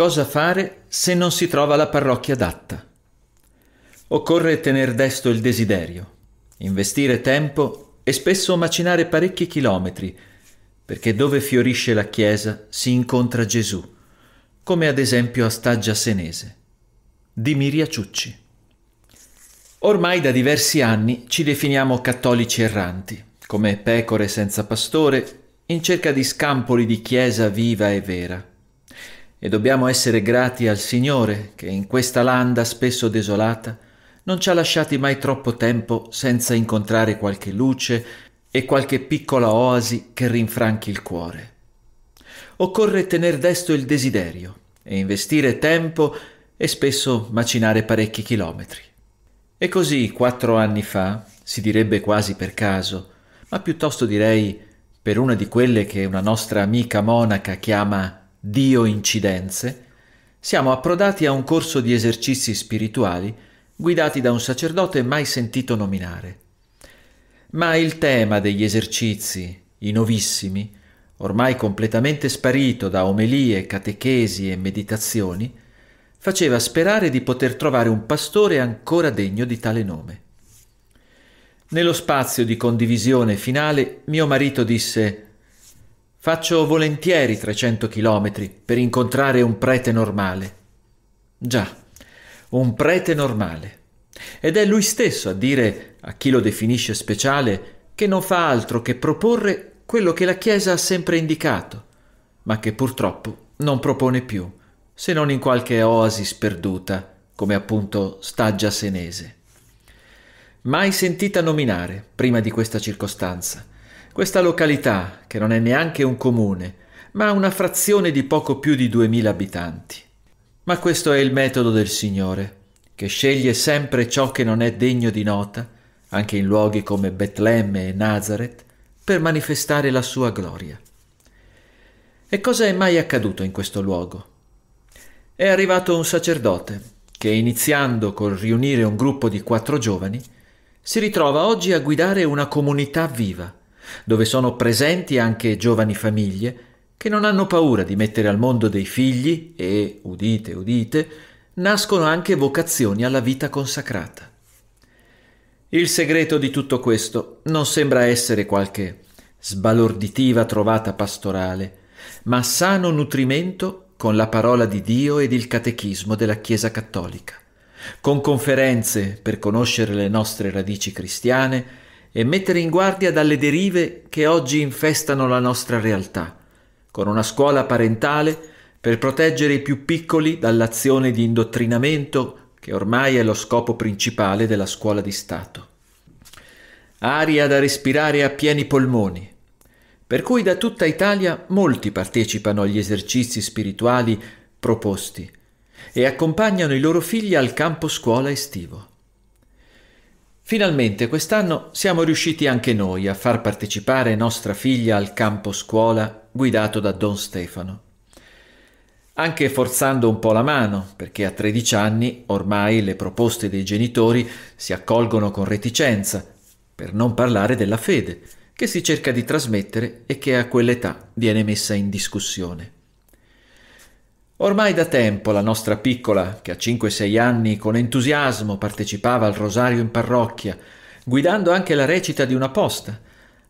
Cosa fare se non si trova la parrocchia adatta? Occorre tenere desto il desiderio, investire tempo e spesso macinare parecchi chilometri, perché dove fiorisce la Chiesa si incontra Gesù, come ad esempio a Staggia Senese. Di Miria Ciucci. Ormai da diversi anni ci definiamo cattolici erranti, come pecore senza pastore, in cerca di scampoli di Chiesa viva e vera. E dobbiamo essere grati al Signore che in questa landa spesso desolata non ci ha lasciati mai troppo tempo senza incontrare qualche luce e qualche piccola oasi che rinfranchi il cuore. Occorre tener desto il desiderio e investire tempo e spesso macinare parecchi chilometri. E così quattro anni fa, si direbbe quasi per caso, ma piuttosto direi per una di quelle che una nostra amica monaca chiama Dio incidenze, siamo approdati a un corso di esercizi spirituali guidati da un sacerdote mai sentito nominare. Ma il tema degli esercizi, i novissimi, ormai completamente sparito da omelie, catechesi e meditazioni, faceva sperare di poter trovare un pastore ancora degno di tale nome. Nello spazio di condivisione finale mio marito disse Faccio volentieri 300 chilometri per incontrare un prete normale. Già, un prete normale. Ed è lui stesso a dire, a chi lo definisce speciale, che non fa altro che proporre quello che la Chiesa ha sempre indicato, ma che purtroppo non propone più, se non in qualche oasi sperduta, come appunto Staggia Senese. Mai sentita nominare prima di questa circostanza. Questa località, che non è neanche un comune, ma una frazione di poco più di 2000 abitanti. Ma questo è il metodo del Signore, che sceglie sempre ciò che non è degno di nota, anche in luoghi come Betlemme e Nazareth, per manifestare la sua gloria. E cosa è mai accaduto in questo luogo? È arrivato un sacerdote che, iniziando col riunire un gruppo di quattro giovani, si ritrova oggi a guidare una comunità viva dove sono presenti anche giovani famiglie che non hanno paura di mettere al mondo dei figli e, udite, udite, nascono anche vocazioni alla vita consacrata. Il segreto di tutto questo non sembra essere qualche sbalorditiva trovata pastorale, ma sano nutrimento con la parola di Dio ed il catechismo della Chiesa Cattolica, con conferenze per conoscere le nostre radici cristiane, e mettere in guardia dalle derive che oggi infestano la nostra realtà, con una scuola parentale per proteggere i più piccoli dall'azione di indottrinamento che ormai è lo scopo principale della scuola di Stato. Aria da respirare a pieni polmoni, per cui da tutta Italia molti partecipano agli esercizi spirituali proposti e accompagnano i loro figli al campo scuola estivo. Finalmente quest'anno siamo riusciti anche noi a far partecipare nostra figlia al campo scuola guidato da Don Stefano. Anche forzando un po' la mano, perché a 13 anni ormai le proposte dei genitori si accolgono con reticenza, per non parlare della fede, che si cerca di trasmettere e che a quell'età viene messa in discussione. Ormai da tempo la nostra piccola, che a 5-6 anni con entusiasmo partecipava al rosario in parrocchia, guidando anche la recita di una posta,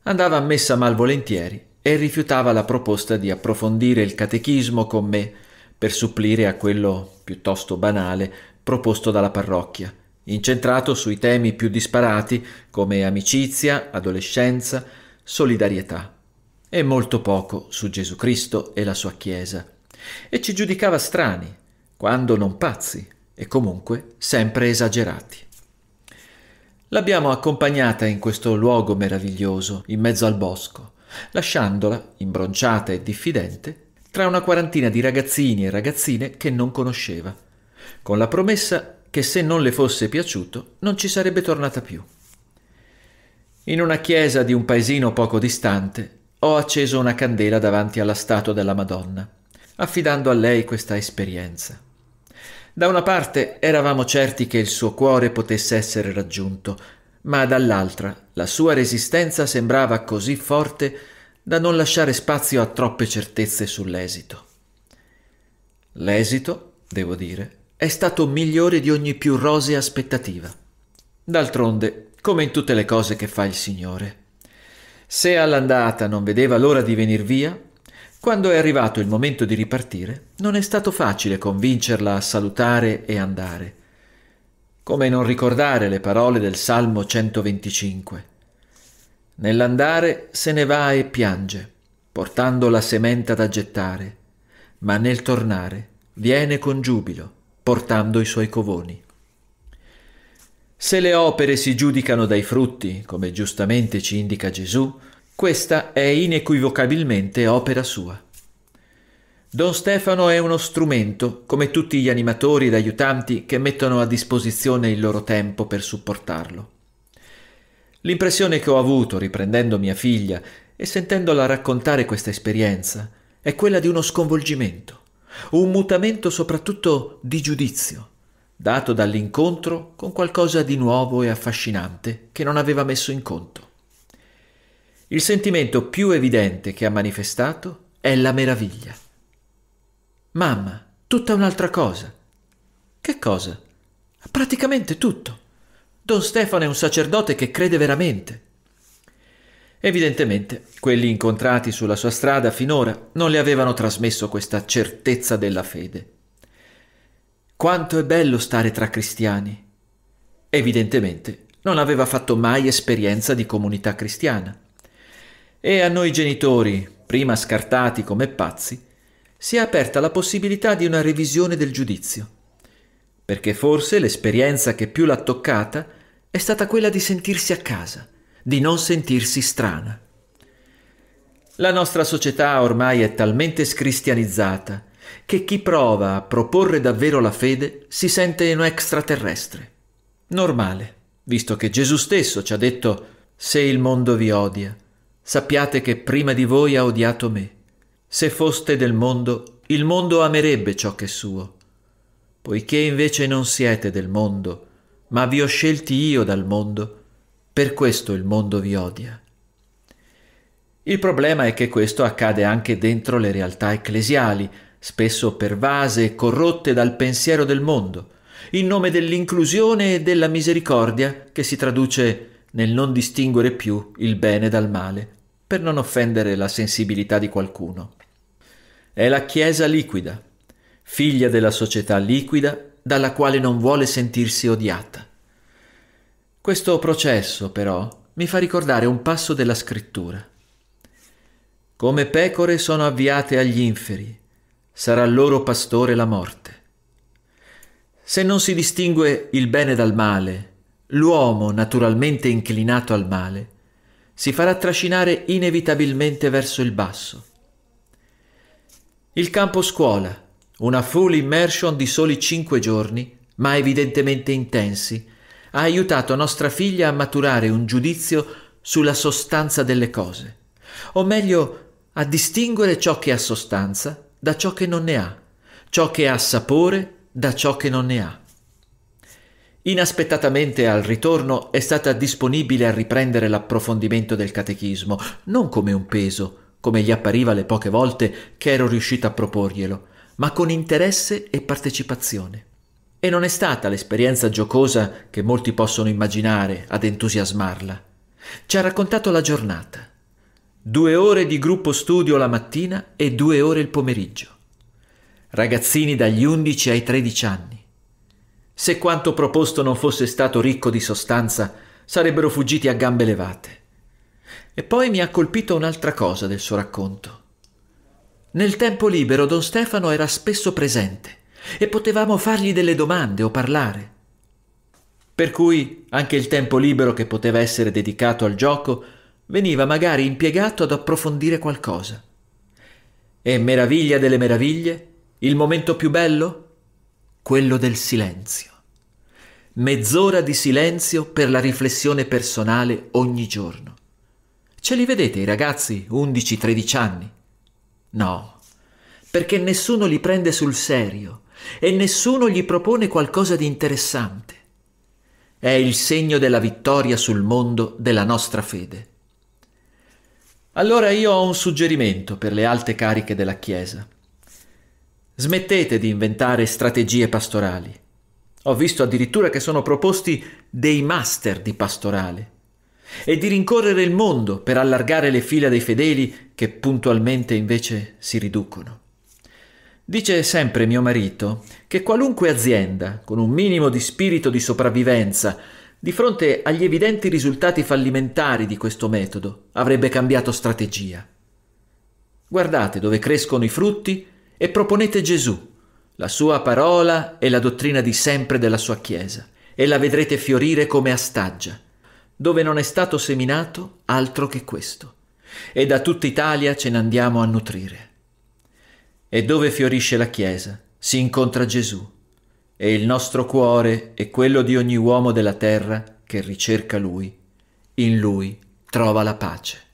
andava a messa malvolentieri e rifiutava la proposta di approfondire il catechismo con me per supplire a quello piuttosto banale proposto dalla parrocchia, incentrato sui temi più disparati come amicizia, adolescenza, solidarietà e molto poco su Gesù Cristo e la sua Chiesa e ci giudicava strani, quando non pazzi, e comunque sempre esagerati. L'abbiamo accompagnata in questo luogo meraviglioso, in mezzo al bosco, lasciandola, imbronciata e diffidente, tra una quarantina di ragazzini e ragazzine che non conosceva, con la promessa che se non le fosse piaciuto non ci sarebbe tornata più. In una chiesa di un paesino poco distante ho acceso una candela davanti alla statua della Madonna affidando a lei questa esperienza. Da una parte eravamo certi che il suo cuore potesse essere raggiunto, ma dall'altra la sua resistenza sembrava così forte da non lasciare spazio a troppe certezze sull'esito. L'esito, devo dire, è stato migliore di ogni più rosea aspettativa. D'altronde, come in tutte le cose che fa il Signore. Se all'andata non vedeva l'ora di venir via, quando è arrivato il momento di ripartire, non è stato facile convincerla a salutare e andare. Come non ricordare le parole del Salmo 125? Nell'andare se ne va e piange, portando la sementa da gettare, ma nel tornare viene con giubilo, portando i suoi covoni. Se le opere si giudicano dai frutti, come giustamente ci indica Gesù, questa è inequivocabilmente opera sua. Don Stefano è uno strumento, come tutti gli animatori ed aiutanti che mettono a disposizione il loro tempo per supportarlo. L'impressione che ho avuto riprendendo mia figlia e sentendola raccontare questa esperienza è quella di uno sconvolgimento, un mutamento soprattutto di giudizio, dato dall'incontro con qualcosa di nuovo e affascinante che non aveva messo in conto. Il sentimento più evidente che ha manifestato è la meraviglia. Mamma, tutta un'altra cosa. Che cosa? Praticamente tutto. Don Stefano è un sacerdote che crede veramente. Evidentemente, quelli incontrati sulla sua strada finora non le avevano trasmesso questa certezza della fede. Quanto è bello stare tra cristiani. Evidentemente, non aveva fatto mai esperienza di comunità cristiana. E a noi genitori, prima scartati come pazzi, si è aperta la possibilità di una revisione del giudizio, perché forse l'esperienza che più l'ha toccata è stata quella di sentirsi a casa, di non sentirsi strana. La nostra società ormai è talmente scristianizzata che chi prova a proporre davvero la fede si sente un extraterrestre. Normale, visto che Gesù stesso ci ha detto se il mondo vi odia, sappiate che prima di voi ha odiato me. Se foste del mondo, il mondo amerebbe ciò che è suo. Poiché invece non siete del mondo, ma vi ho scelti io dal mondo, per questo il mondo vi odia. Il problema è che questo accade anche dentro le realtà ecclesiali, spesso pervase e corrotte dal pensiero del mondo, in nome dell'inclusione e della misericordia che si traduce nel non distinguere più il bene dal male per non offendere la sensibilità di qualcuno. È la Chiesa liquida, figlia della società liquida dalla quale non vuole sentirsi odiata. Questo processo, però, mi fa ricordare un passo della scrittura. Come pecore sono avviate agli inferi, sarà loro pastore la morte. Se non si distingue il bene dal male, l'uomo naturalmente inclinato al male, si farà trascinare inevitabilmente verso il basso. Il campo scuola, una full immersion di soli cinque giorni, ma evidentemente intensi, ha aiutato nostra figlia a maturare un giudizio sulla sostanza delle cose, o meglio a distinguere ciò che ha sostanza da ciò che non ne ha, ciò che ha sapore da ciò che non ne ha. Inaspettatamente al ritorno è stata disponibile a riprendere l'approfondimento del catechismo, non come un peso, come gli appariva le poche volte che ero riuscita a proporglielo, ma con interesse e partecipazione. E non è stata l'esperienza giocosa che molti possono immaginare ad entusiasmarla. Ci ha raccontato la giornata. Due ore di gruppo studio la mattina e due ore il pomeriggio. Ragazzini dagli 11 ai 13 anni se quanto proposto non fosse stato ricco di sostanza, sarebbero fuggiti a gambe levate. E poi mi ha colpito un'altra cosa del suo racconto. Nel tempo libero don Stefano era spesso presente e potevamo fargli delle domande o parlare. Per cui anche il tempo libero che poteva essere dedicato al gioco veniva magari impiegato ad approfondire qualcosa. E meraviglia delle meraviglie, il momento più bello? Quello del silenzio mezz'ora di silenzio per la riflessione personale ogni giorno. Ce li vedete i ragazzi 11-13 anni? No, perché nessuno li prende sul serio e nessuno gli propone qualcosa di interessante. È il segno della vittoria sul mondo della nostra fede. Allora io ho un suggerimento per le alte cariche della Chiesa. Smettete di inventare strategie pastorali ho visto addirittura che sono proposti dei master di pastorale e di rincorrere il mondo per allargare le fila dei fedeli che puntualmente invece si riducono. Dice sempre mio marito che qualunque azienda, con un minimo di spirito di sopravvivenza, di fronte agli evidenti risultati fallimentari di questo metodo, avrebbe cambiato strategia. Guardate dove crescono i frutti e proponete Gesù la sua parola è la dottrina di sempre della sua Chiesa e la vedrete fiorire come astaggia, dove non è stato seminato altro che questo. E da tutta Italia ce ne andiamo a nutrire. E dove fiorisce la Chiesa si incontra Gesù e il nostro cuore è quello di ogni uomo della terra che ricerca Lui. In Lui trova la pace.